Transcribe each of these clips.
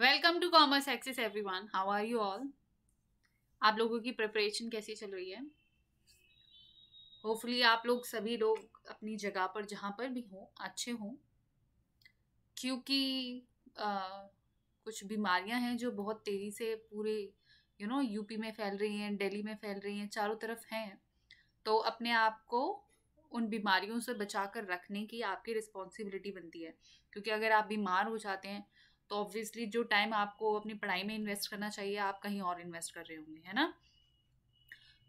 Welcome to commerce access everyone how are you all आप लोगों की प्रिपरेशन कैसी चल रही है होपफुली आप लोग सभी लोग अपनी जगह पर जहाँ पर भी हों अच्छे हों क्योंकि कुछ बीमारियां हैं जो बहुत तेज़ी से पूरे यू नो यूपी में फैल रही हैं दिल्ली में फैल रही हैं चारों तरफ हैं तो अपने आप को उन बीमारियों से बचा कर रखने की आपकी रिस्पॉन्सिबिलिटी बनती है क्योंकि अगर आप बीमार हो जाते हैं तो ऑब्वियसली जो टाइम आपको अपनी पढ़ाई में इन्वेस्ट करना चाहिए आप कहीं और इन्वेस्ट कर रहे होंगे है ना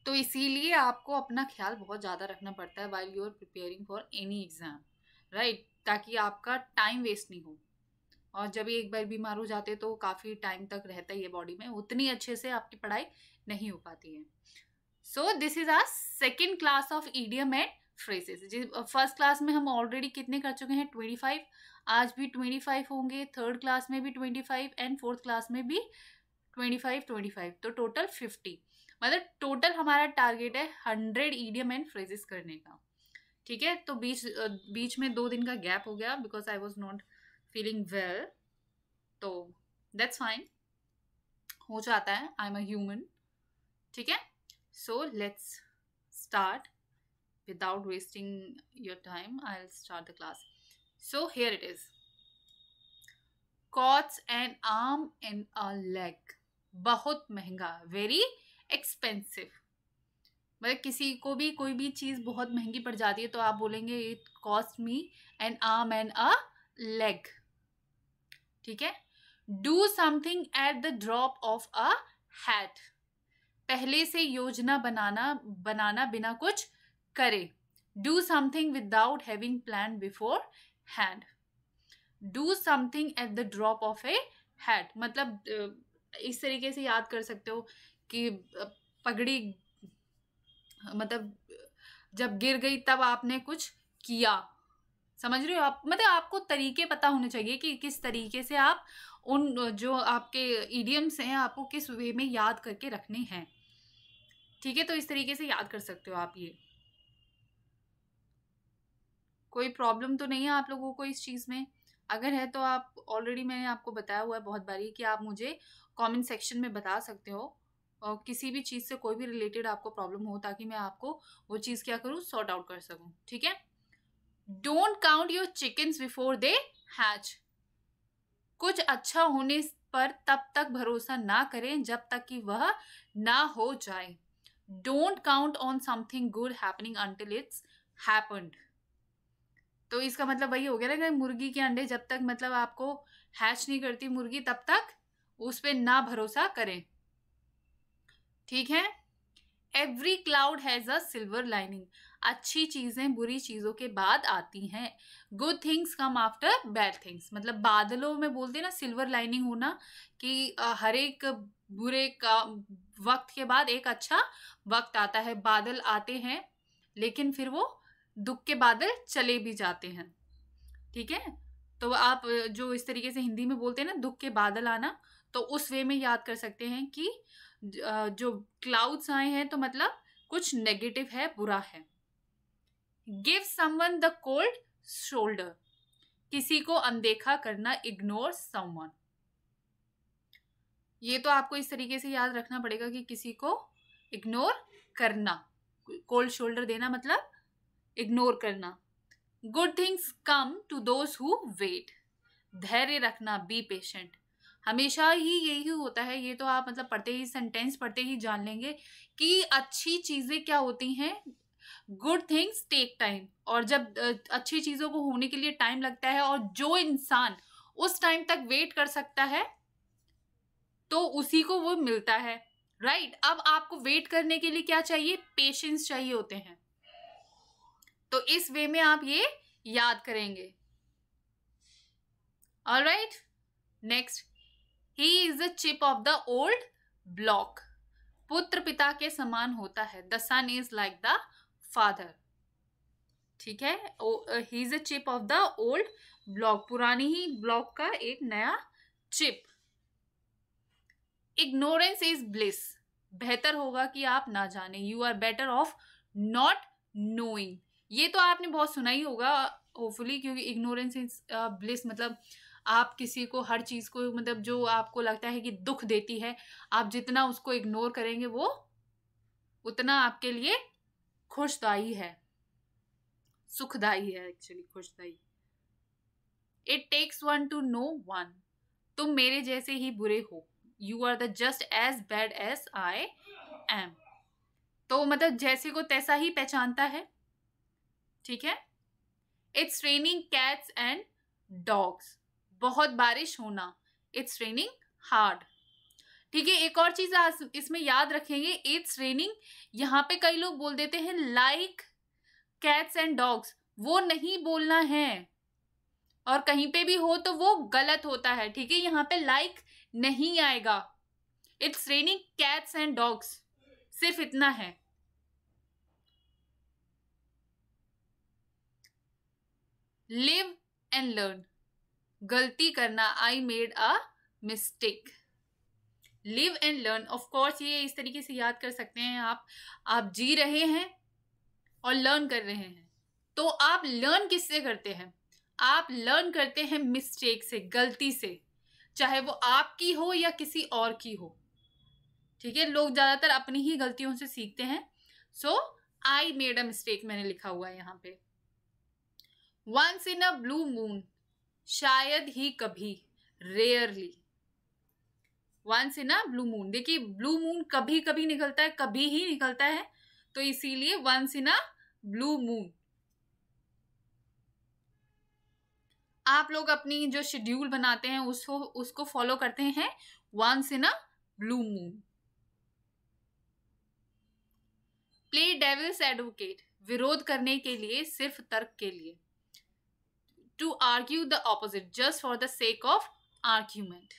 तो इसीलिए आपको अपना ख्याल बहुत ज़्यादा रखना पड़ता है while you are preparing for any exam right ताकि आपका टाइम वेस्ट नहीं हो और जब एक बार बीमार हो जाते तो काफ़ी टाइम तक रहता है ये बॉडी में उतनी अच्छे से आपकी पढ़ाई नहीं हो पाती है so this is our second class of idiom and phrases first class में हम ऑलरेडी कितने कर चुके हैं ट्वेंटी फाइव आज भी ट्वेंटी फाइव होंगे थर्ड क्लास में भी twenty five and fourth class में भी ट्वेंटी फाइव ट्वेंटी फाइव तो टोटल फिफ्टी मतलब टोटल हमारा टारगेट है हंड्रेड ईडियम एंड फ्रेजेस करने का ठीक है तो बीच बीच में दो दिन का गैप हो गया because I was not feeling well तो दैट्स फाइन हो जाता है आई एम अ ह्यूमन ठीक है so let's start without wasting your time I will start the class So here it is. Costs an arm and a leg. बहुत महंगा very expensive मतलब किसी को भी कोई भी चीज़ बहुत महंगी पड़ जाती है तो आप बोलेंगे it cost me an arm and a leg ठीक है do something at the drop of a hat पहले से योजना बनाना बनाना बिना कुछ करे do something without having plan before do something at the drop of a hat मतलब इस तरीके से याद कर सकते हो कि पगड़ी मतलब जब गिर गई तब आपने कुछ किया समझ रहे हो आप मतलब आपको तरीके पता होने चाहिए कि किस तरीके से आप उन जो आपके ईडियम्स हैं आपको किस वे में याद करके रखने हैं ठीक है तो इस तरीके से याद कर सकते हो आप ये कोई प्रॉब्लम तो नहीं है आप लोगों को इस चीज़ में अगर है तो आप ऑलरेडी मैंने आपको बताया हुआ है बहुत बारी कि आप मुझे कमेंट सेक्शन में बता सकते हो और किसी भी चीज़ से कोई भी रिलेटेड आपको प्रॉब्लम हो ताकि मैं आपको वो चीज़ क्या करूँ सॉर्ट आउट कर सकूँ ठीक है don't count your chickens before they hatch कुछ अच्छा होने पर तब तक भरोसा ना करें जब तक कि वह ना हो जाए don't count on something good happening until it's happened तो इसका मतलब वही हो गया ना कि मुर्गी के अंडे जब तक मतलब आपको हैच नहीं करती मुर्गी तब तक उस पर ना भरोसा करें ठीक है every cloud has a silver lining अच्छी चीज़ें बुरी चीज़ों के बाद आती हैं good things come after bad things मतलब बादलों में बोलते हैं ना सिल्वर लाइनिंग होना कि हर एक बुरे का वक्त के बाद एक अच्छा वक्त आता है बादल आते हैं लेकिन फिर वो दुख के बादल चले भी जाते हैं ठीक है तो आप जो इस तरीके से हिंदी में बोलते हैं ना दुख के बादल आना तो उस वे में याद कर सकते हैं कि जो क्लाउड्स आए हैं तो मतलब कुछ नेगेटिव है बुरा है give someone the cold shoulder किसी को अनदेखा करना इग्नोर समवन ये तो आपको इस तरीके से याद रखना पड़ेगा कि किसी को इग्नोर करना कोल्ड शोल्डर देना मतलब इग्नोर करना good things come to those who wait धैर्य रखना बी पेशेंट हमेशा ही यही होता है ये तो आप मतलब पढ़ते ही सेंटेंस पढ़ते ही जान लेंगे कि अच्छी चीज़ें क्या होती हैं गुड थिंग्स टेक टाइम और जब अच्छी चीज़ों को होने के लिए टाइम लगता है और जो इंसान उस टाइम तक वेट कर सकता है तो उसी को वो मिलता है राइट right? अब आपको वेट करने के लिए क्या चाहिए पेशेंस चाहिए होते हैं तो इस वे में आप ये याद करेंगे all right next he is the chip off the old block पुत्र पिता के समान होता है the son is like the father ठीक है he is a chip off the old block पुरानी ही ब्लॉक का एक नया चिप इग्नोरेंस इज ब्लिस बेहतर होगा कि आप ना जाने you are better off not knowing ये तो आपने बहुत सुना ही होगा होपफुली क्योंकि इग्नोरेंस इज ब्लिस मतलब आप किसी को हर चीज़ को मतलब जो आपको लगता है कि दुख देती है आप जितना उसको इग्नोर करेंगे वो उतना आपके लिए खुशदाई है सुखदाई है एक्चुअली खुशदाई it takes one to know one तुम मेरे जैसे ही बुरे हो you are the just as bad as I am तो मतलब जैसे को तैसा ही पहचानता है ठीक है it's raining cats and dogs बहुत बारिश होना इट्स रेनिंग हार्ड ठीक है एक और चीज इसमें याद रखेंगे इट्स रेनिंग यहाँ पे कई लोग बोल देते हैं लाइक कैट्स एंड डॉग्स वो नहीं बोलना है और कहीं पे भी हो तो वो गलत होता है ठीक है यहाँ पे लाइक like नहीं आएगा it's raining cats and dogs सिर्फ इतना है लिव एंड लर्न गलती करना I made a mistake live and learn of course ये इस तरीके से याद कर सकते हैं आप आप जी रहे हैं और लर्न कर रहे हैं तो आप लर्न किससे करते हैं आप लर्न करते हैं मिस्टेक से गलती से चाहे वो आपकी हो या किसी और की हो ठीक है लोग ज़्यादातर अपनी ही गलतियों से सीखते हैं सो आई मेड अ मिस्टेक मैंने लिखा हुआ है यहाँ पे once in a blue moon शायद ही कभी rarely once in a blue moon देखिए ब्लू मून कभी कभी निकलता है कभी ही निकलता है तो इसीलिए once in a blue moon आप लोग अपनी जो शेड्यूल बनाते हैं उसको उसको फॉलो करते हैं once in a blue moon play devil's advocate विरोध करने के लिए सिर्फ तर्क के लिए to argue the opposite just for the sake of argument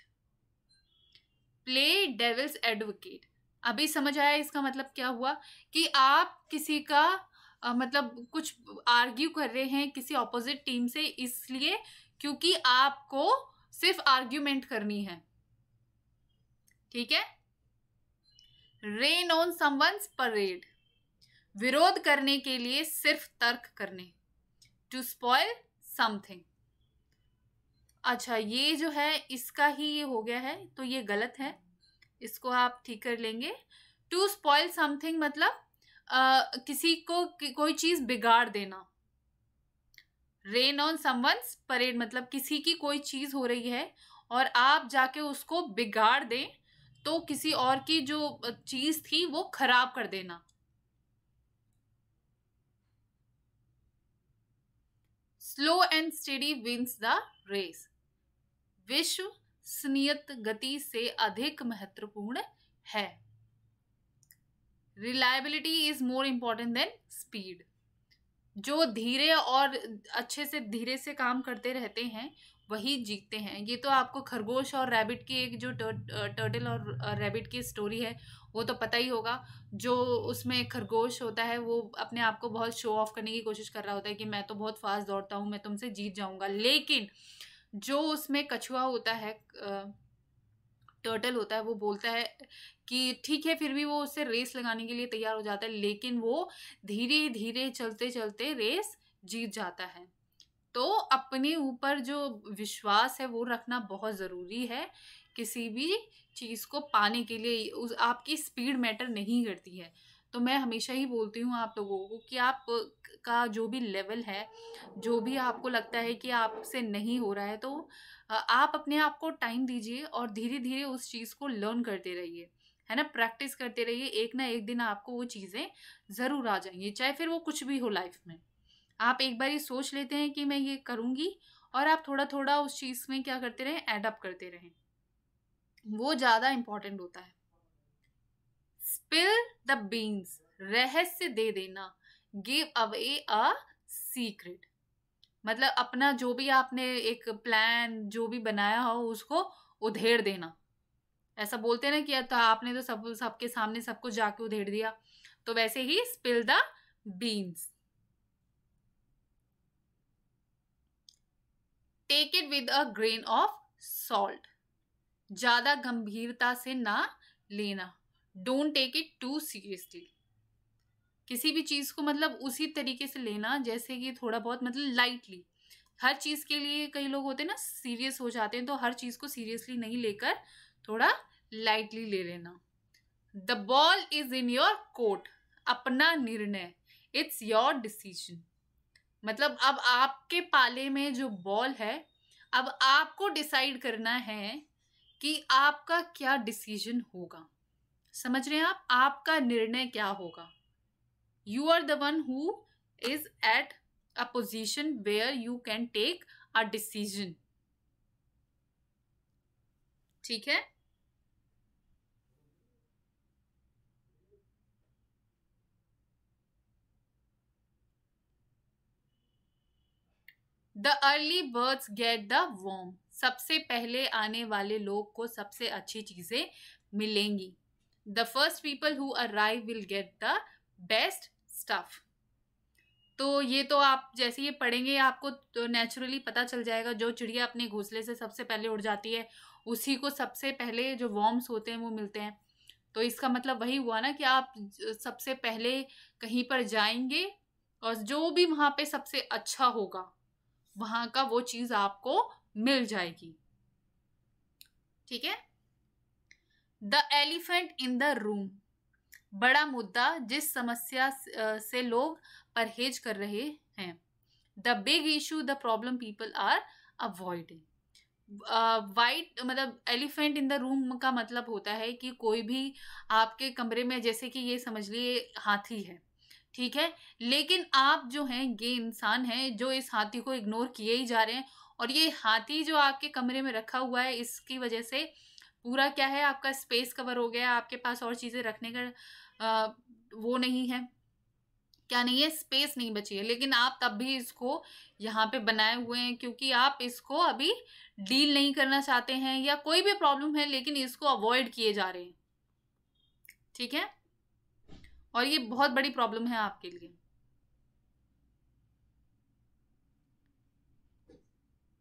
play devil's advocate अभी समझ आया इसका मतलब क्या हुआ कि आप किसी का आ, मतलब कुछ आर्ग्यू कर रहे हैं किसी ऑपोजिट टीम से इसलिए क्योंकि आपको सिर्फ आर्ग्यूमेंट करनी है ठीक है रेन ऑन समवंस परेड विरोध करने के लिए सिर्फ तर्क करने टू स्पॉयल समथिंग अच्छा ये जो है इसका ही ये हो गया है तो ये गलत है इसको आप ठीक कर लेंगे टू स्पॉइल समथिंग मतलब आ, किसी को कि, कोई चीज बिगाड़ देना रेन ऑन समवंस परेड मतलब किसी की कोई चीज हो रही है और आप जाके उसको बिगाड़ दें तो किसी और की जो चीज थी वो खराब कर देना slow and steady wins the race विश्व स्नियत गति से अधिक महत्वपूर्ण है reliability is more important than speed जो धीरे और अच्छे से धीरे से काम करते रहते हैं वही जीतते हैं ये तो आपको खरगोश और रैबिट की एक जो टर्टल और रैबिट की स्टोरी है वो तो पता ही होगा जो उसमें खरगोश होता है वो अपने आप को बहुत शो ऑफ करने की कोशिश कर रहा होता है कि मैं तो बहुत फास्ट दौड़ता हूँ मैं तुमसे जीत जाऊँगा लेकिन जो उसमें कछुआ होता है टर्टल होता है वो बोलता है कि ठीक है फिर भी वो उससे रेस लगाने के लिए तैयार हो जाता है लेकिन वो धीरे धीरे चलते चलते रेस जीत जाता है तो अपने ऊपर जो विश्वास है वो रखना बहुत ज़रूरी है किसी भी चीज़ को पाने के लिए उस आपकी स्पीड मैटर नहीं करती है तो मैं हमेशा ही बोलती हूँ आप लोगों को कि आप का जो भी लेवल है जो भी आपको लगता है कि आपसे नहीं हो रहा है तो आप अपने आप को टाइम दीजिए और धीरे धीरे उस चीज़ को लर्न करते रहिए है ना प्रैक्टिस करते रहिए एक ना एक दिन आपको वो चीज़ें ज़रूर आ जाएंगी चाहे फिर वो कुछ भी हो लाइफ में आप एक बार ये सोच लेते हैं कि मैं ये करूँगी और आप थोड़ा थोड़ा उस चीज़ में क्या करते रहें एडअप करते रहें वो ज़्यादा इंपॉर्टेंट होता है स्पिल द बीन्स रहस्य दे देना गिव अवे अ सीक्रेट मतलब अपना जो भी आपने एक प्लान जो भी बनाया हो उसको उधेड़ देना ऐसा बोलते ना कि तो आपने तो सब सबके सामने सब कुछ जाके उधेड़ दिया तो वैसे ही spill the beans take it with a grain of salt ज़्यादा गंभीरता से ना लेना don't take it too seriously किसी भी चीज़ को मतलब उसी तरीके से लेना जैसे कि थोड़ा बहुत मतलब लाइटली हर चीज़ के लिए कई लोग होते हैं ना सीरियस हो जाते हैं तो हर चीज़ को सीरियसली नहीं लेकर थोड़ा लाइटली ले लेना the ball is in your court अपना निर्णय इट्स योर डिसीजन मतलब अब आपके पाले में जो बॉल है अब आपको डिसाइड करना है कि आपका क्या डिसीजन होगा समझ रहे हैं आप आपका निर्णय क्या होगा you are the one who is at a position where you can take a decision ठीक है the early birds get the worm सबसे पहले आने वाले लोग को सबसे अच्छी चीज़ें मिलेंगी the first people who arrive will get the best stuff तो ये तो आप जैसे ये पढ़ेंगे आपको तो नेचुरली पता चल जाएगा जो चिड़िया अपने घोंसले से सबसे पहले उड़ जाती है उसी को सबसे पहले जो वॉर्म्स होते हैं वो मिलते हैं तो इसका मतलब वही हुआ ना कि आप सबसे पहले कहीं पर जाएंगे और जो भी वहाँ पे सबसे अच्छा होगा वहाँ का वो चीज़ आपको मिल जाएगी ठीक है the elephant in the room बड़ा मुद्दा जिस समस्या से लोग परहेज कर रहे हैं the big issue the problem people are avoiding white मतलब एलिफेंट इन द रूम का मतलब होता है कि कोई भी आपके कमरे में जैसे कि ये समझ लिए हाथी है ठीक है लेकिन आप जो हैं ये इंसान हैं जो इस हाथी को इग्नोर किए ही जा रहे हैं और ये हाथी जो आपके कमरे में रखा हुआ है इसकी वजह से पूरा क्या है आपका स्पेस कवर हो गया आपके पास और चीज़ें रखने का वो नहीं है क्या नहीं है स्पेस नहीं बची है लेकिन आप तब भी इसको यहाँ पे बनाए हुए हैं क्योंकि आप इसको अभी डील नहीं करना चाहते हैं या कोई भी प्रॉब्लम है लेकिन इसको अवॉइड किए जा रहे हैं ठीक है और ये बहुत बड़ी प्रॉब्लम है आपके लिए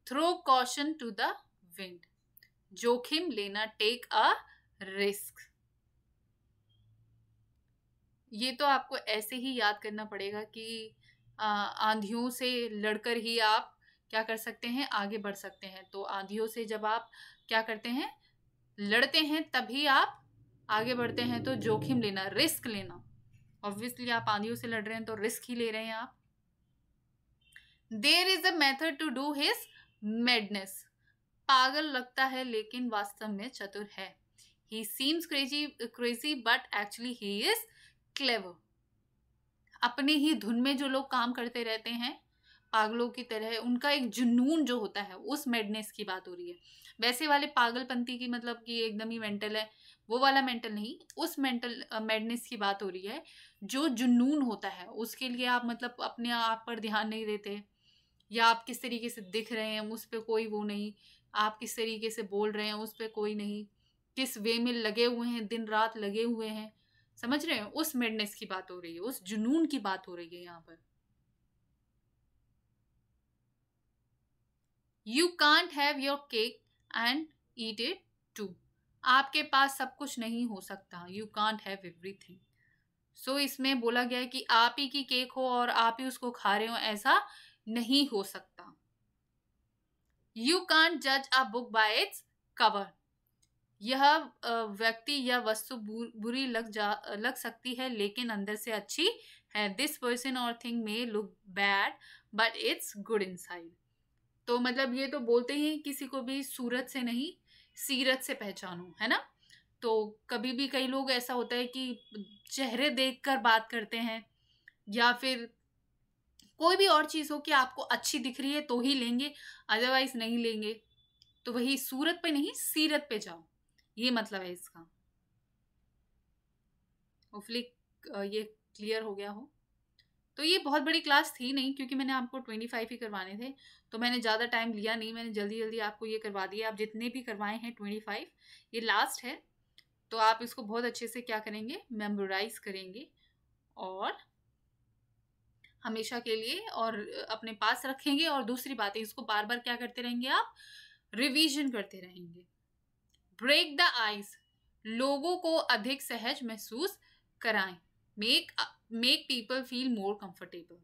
throw caution to the wind जोखिम लेना टेक अ रिस्क ये तो आपको ऐसे ही याद करना पड़ेगा कि आंधियों से लड़कर ही आप क्या कर सकते हैं आगे बढ़ सकते हैं तो आंधियों से जब आप क्या करते हैं लड़ते हैं तभी आप आगे बढ़ते हैं तो जोखिम लेना रिस्क लेना ऑब्वियसली आप आंधियों से लड़ रहे हैं तो रिस्क ही ले रहे हैं आप there is a method to do his madness पागल लगता है लेकिन वास्तव में चतुर है he seems crazy crazy but actually he is clever अपने ही धुन में जो लोग काम करते रहते हैं पागलों की तरह उनका एक जुनून जो होता है उस मेडनेस की बात हो रही है वैसे वाले पागलपंथी की मतलब कि एकदम ही मेंटल है वो वाला मेंटल नहीं उस मेंटल मेडनेस uh, की बात हो रही है जो जुनून होता है उसके लिए आप मतलब अपने आप पर ध्यान नहीं देते या आप किस तरीके से दिख रहे हैं उस पर कोई वो नहीं आप किस तरीके से बोल रहे हैं उस पर कोई नहीं किस वे में लगे हुए हैं दिन रात लगे हुए हैं समझ रहे हैं उस मेडनेस की बात हो रही है उस जुनून की बात हो रही है यहाँ पर you can't have your cake and eat it too आपके पास सब कुछ नहीं हो सकता you can't have everything so इसमें बोला गया है कि आप ही की केक हो और आप ही उसको खा रहे हो ऐसा नहीं हो सकता यू कान जज a book by its cover यह व्यक्ति या वस्तु बुरी लग जा लग सकती है लेकिन अंदर से अच्छी है दिस पर्सन और thing may look bad but it's good inside तो मतलब ये तो बोलते ही किसी को भी सूरत से नहीं सीरत से पहचानो है ना तो कभी भी कई लोग ऐसा होता है कि चेहरे देखकर बात करते हैं या फिर कोई भी और चीज़ हो कि आपको अच्छी दिख रही है तो ही लेंगे अदरवाइज नहीं लेंगे तो वही सूरत पे नहीं सीरत पे जाओ ये मतलब है इसका होपली ये क्लियर हो गया हो तो ये बहुत बड़ी क्लास थी नहीं क्योंकि मैंने आपको ट्वेंटी फाइव ही करवाने थे तो मैंने ज़्यादा टाइम लिया नहीं मैंने जल्दी जल्दी आपको ये करवा दिया आप जितने भी करवाए हैं ट्वेंटी फाइव ये लास्ट है तो आप इसको बहुत अच्छे से क्या करेंगे मेमोराइज करेंगे और हमेशा के लिए और अपने पास रखेंगे और दूसरी बात है इसको बार बार क्या करते रहेंगे आप रिवीजन करते रहेंगे ब्रेक द आइस लोगों को अधिक सहज महसूस कराएं make make people feel more comfortable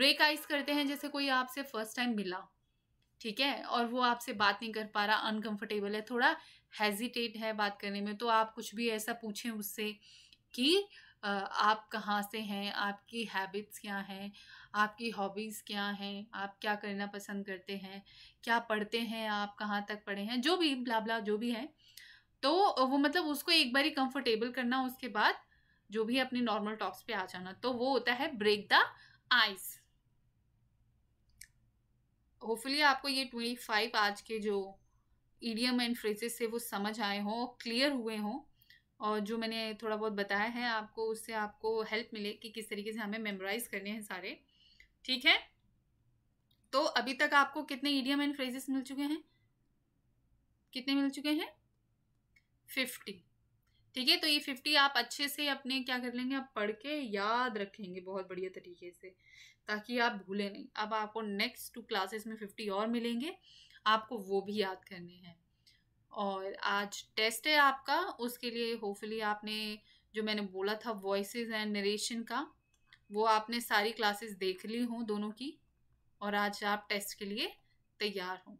break ice करते हैं जैसे कोई आपसे फर्स्ट टाइम मिला ठीक है और वो आपसे बात नहीं कर पा रहा अनकंफर्टेबल है थोड़ा हेजिटेट है बात करने में तो आप कुछ भी ऐसा पूछें उससे कि आप कहाँ से हैं आपकी हैबिट्स क्या हैं आपकी हॉबीज़ क्या हैं आप क्या करना पसंद करते हैं क्या पढ़ते हैं आप कहाँ तक पढ़े हैं जो भी ब्लाबला जो भी है तो वो मतलब उसको एक बार ही कंफर्टेबल करना उसके बाद जो भी अपने नॉर्मल टॉक्स पे आ जाना तो वो होता है ब्रेक द आइस होपफुली आपको ये ट्वेंटी फाइव आज के जो ईडियम एंड फ्रेजेस से वो समझ आए हों क्लियर हुए हों और जो मैंने थोड़ा बहुत बताया है आपको उससे आपको हेल्प मिले कि किस तरीके से हमें मेमोराइज करने हैं सारे ठीक है तो अभी तक आपको कितने ईडियम एंड फ्रेजेस मिल चुके हैं कितने मिल चुके हैं फिफ्टी ठीक है तो ये फिफ्टी आप अच्छे से अपने क्या कर लेंगे आप पढ़ के याद रखेंगे बहुत बढ़िया तरीके से ताकि आप भूलें नहीं अब आपको नेक्स्ट टू क्लासेस में फिफ्टी और मिलेंगे आपको वो भी याद करने हैं और आज टेस्ट है आपका उसके लिए होपफुली आपने जो मैंने बोला था वॉइसेस एंड नरेशन का वो आपने सारी क्लासेस देख ली हों दोनों की और आज आप टेस्ट के लिए तैयार हों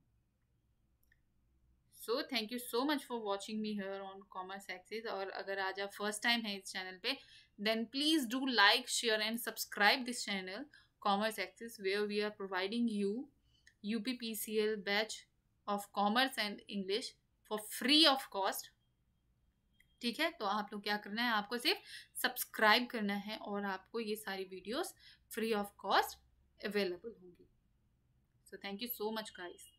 so thank you so much for watching me here on commerce access और अगर आज आप फर्स्ट टाइम हैं इस चैनल पे then please do like share and subscribe this channel commerce access where we are providing you U P P C L batch of commerce and English for free of cost ठीक है तो आप लोग क्या करना है आपको सिर्फ सब्सक्राइब करना है और आपको ये सारी videos free of cost available होंगी so thank you so much guys